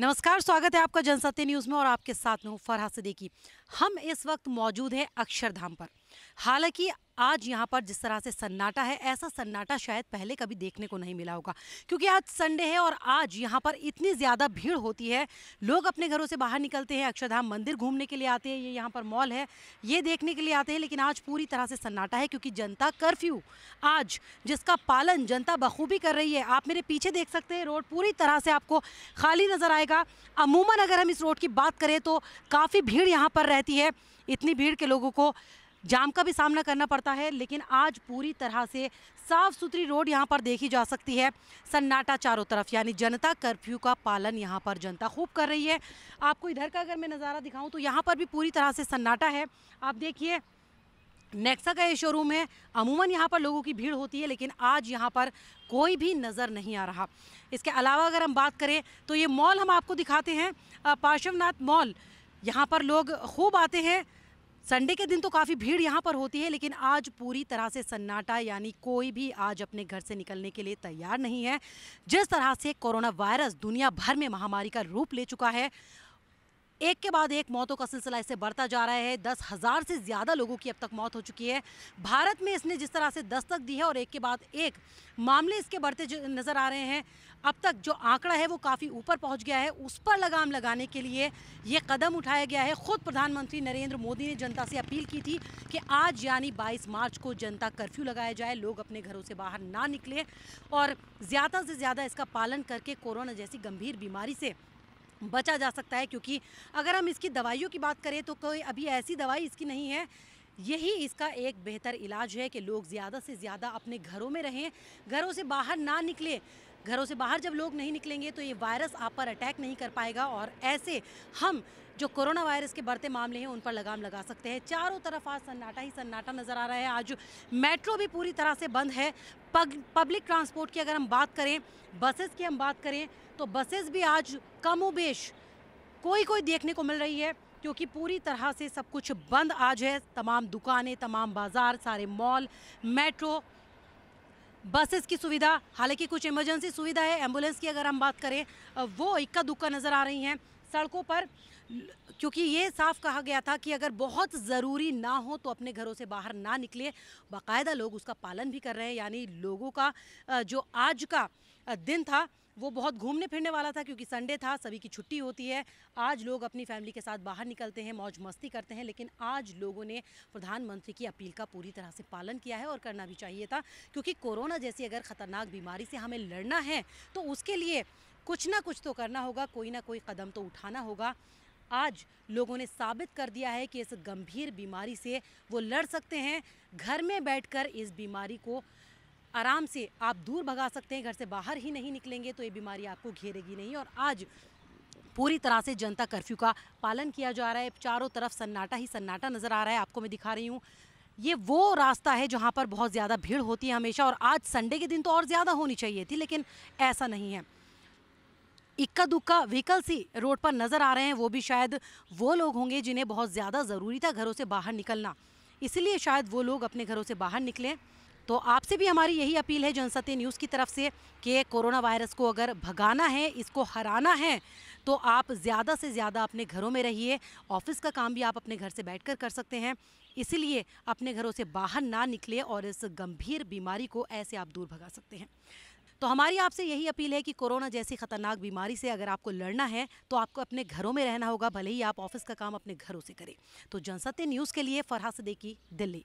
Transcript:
नमस्कार स्वागत है आपका जनसत्य न्यूज़ में और आपके साथ में हूँ फरहा सदीकी हम इस वक्त मौजूद हैं अक्षरधाम पर हालांकि आज यहाँ पर जिस तरह से सन्नाटा है ऐसा सन्नाटा शायद पहले कभी देखने को नहीं मिला होगा क्योंकि आज संडे है और आज यहाँ पर इतनी ज़्यादा भीड़ होती है लोग अपने घरों से बाहर निकलते हैं अक्षरधाम मंदिर घूमने के लिए आते हैं ये यहाँ पर मॉल है ये देखने के लिए आते हैं लेकिन आज पूरी तरह से सन्नाटा है क्योंकि जनता कर्फ्यू आज जिसका पालन जनता बखूबी कर रही है आप मेरे पीछे देख सकते हैं रोड पूरी तरह से आपको खाली नज़र आएगा अमूमन अगर हम इस रोड की बात करें तो काफ़ी भीड़ यहाँ पर रहती है इतनी भीड़ के लोगों को जाम का भी सामना करना पड़ता है लेकिन आज पूरी तरह से साफ सुथरी रोड यहाँ पर देखी जा सकती है सन्नाटा चारों तरफ यानी जनता कर्फ्यू का पालन यहाँ पर जनता खूब कर रही है आपको इधर का अगर मैं नज़ारा दिखाऊँ तो यहाँ पर भी पूरी तरह से सन्नाटा है आप देखिए नेक्सा का ये शोरूम है अमूमन यहाँ पर लोगों की भीड़ होती है लेकिन आज यहाँ पर कोई भी नज़र नहीं आ रहा इसके अलावा अगर हम बात करें तो ये मॉल हम आपको दिखाते हैं पार्श्वनाथ मॉल यहाँ पर लोग खूब आते हैं संडे के दिन तो काफ़ी भीड़ यहाँ पर होती है लेकिन आज पूरी तरह से सन्नाटा यानी कोई भी आज अपने घर से निकलने के लिए तैयार नहीं है जिस तरह से कोरोना वायरस दुनिया भर में महामारी का रूप ले चुका है एक के बाद एक मौतों का सिलसिला इससे बढ़ता जा रहा है दस हज़ार से ज़्यादा लोगों की अब तक मौत हो चुकी है भारत में इसने जिस तरह से दस्तक दी है और एक के बाद एक मामले इसके बढ़ते नज़र आ रहे हैं अब तक जो आंकड़ा है वो काफ़ी ऊपर पहुंच गया है उस पर लगाम लगाने के लिए ये कदम उठाया गया है खुद प्रधानमंत्री नरेंद्र मोदी ने जनता से अपील की थी कि आज यानी 22 मार्च को जनता कर्फ्यू लगाया जाए लोग अपने घरों से बाहर ना निकले और ज़्यादा से ज़्यादा इसका पालन करके कोरोना जैसी गंभीर बीमारी से बचा जा सकता है क्योंकि अगर हम इसकी दवाइयों की बात करें तो कोई अभी ऐसी दवाई इसकी नहीं है यही इसका एक बेहतर इलाज है कि लोग ज़्यादा से ज़्यादा अपने घरों में रहें घरों से बाहर ना निकले घरों से बाहर जब लोग नहीं निकलेंगे तो ये वायरस आप पर अटैक नहीं कर पाएगा और ऐसे हम जो कोरोना वायरस के बढ़ते मामले हैं उन पर लगाम लगा सकते हैं चारों तरफ आज सन्नाटा ही सन्नाटा नज़र आ रहा है आज मेट्रो भी पूरी तरह से बंद है पब्लिक ट्रांसपोर्ट की अगर हम बात करें बसेस की हम बात करें तो बसेस भी आज कम कोई कोई देखने को मिल रही है क्योंकि पूरी तरह से सब कुछ बंद आज है तमाम दुकानें तमाम बाज़ार सारे मॉल मेट्रो बसेस की सुविधा हालांकि कुछ इमरजेंसी सुविधा है एम्बुलेंस की अगर हम बात करें वो इक्का दुक्का नज़र आ रही हैं सड़कों पर क्योंकि ये साफ कहा गया था कि अगर बहुत ज़रूरी ना हो तो अपने घरों से बाहर ना निकले बाकायदा लोग उसका पालन भी कर रहे हैं यानी लोगों का जो आज का दिन था वो बहुत घूमने फिरने वाला था क्योंकि संडे था सभी की छुट्टी होती है आज लोग अपनी फैमिली के साथ बाहर निकलते हैं मौज मस्ती करते हैं लेकिन आज लोगों ने प्रधानमंत्री की अपील का पूरी तरह से पालन किया है और करना भी चाहिए था क्योंकि कोरोना जैसी अगर ख़तरनाक बीमारी से हमें लड़ना है तो उसके लिए कुछ ना कुछ तो करना होगा कोई ना कोई कदम तो उठाना होगा आज लोगों ने साबित कर दिया है कि इस गंभीर बीमारी से वो लड़ सकते हैं घर में बैठकर इस बीमारी को आराम से आप दूर भगा सकते हैं घर से बाहर ही नहीं निकलेंगे तो ये बीमारी आपको घेरेगी नहीं और आज पूरी तरह से जनता कर्फ्यू का पालन किया जा रहा है चारों तरफ सन्नाटा ही सन्नाटा नज़र आ रहा है आपको मैं दिखा रही हूँ ये वो रास्ता है जहाँ पर बहुत ज़्यादा भीड़ होती है हमेशा और आज संडे के दिन तो और ज़्यादा होनी चाहिए थी लेकिन ऐसा नहीं है इक्का दुक्का व्हीकल्स ही रोड पर नज़र आ रहे हैं वो भी शायद वो लोग होंगे जिन्हें बहुत ज़्यादा ज़रूरी था घरों से बाहर निकलना इसलिए शायद वो लोग अपने घरों से बाहर निकलें तो आपसे भी हमारी यही अपील है जनसत्य न्यूज़ की तरफ से कि कोरोना वायरस को अगर भगाना है इसको हराना है तो आप ज़्यादा से ज़्यादा अपने घरों में रहिए ऑफिस का काम भी आप अपने घर से बैठकर कर सकते हैं इसीलिए अपने घरों से बाहर ना निकले और इस गंभीर बीमारी को ऐसे आप दूर भगा सकते हैं तो हमारी आपसे यही अपील है कि कोरोना जैसी खतरनाक बीमारी से अगर आपको लड़ना है तो आपको अपने घरों में रहना होगा भले ही आप ऑफिस का काम अपने घरों से करें तो जनसत्य न्यूज़ के लिए फरहा सदे की दिल्ली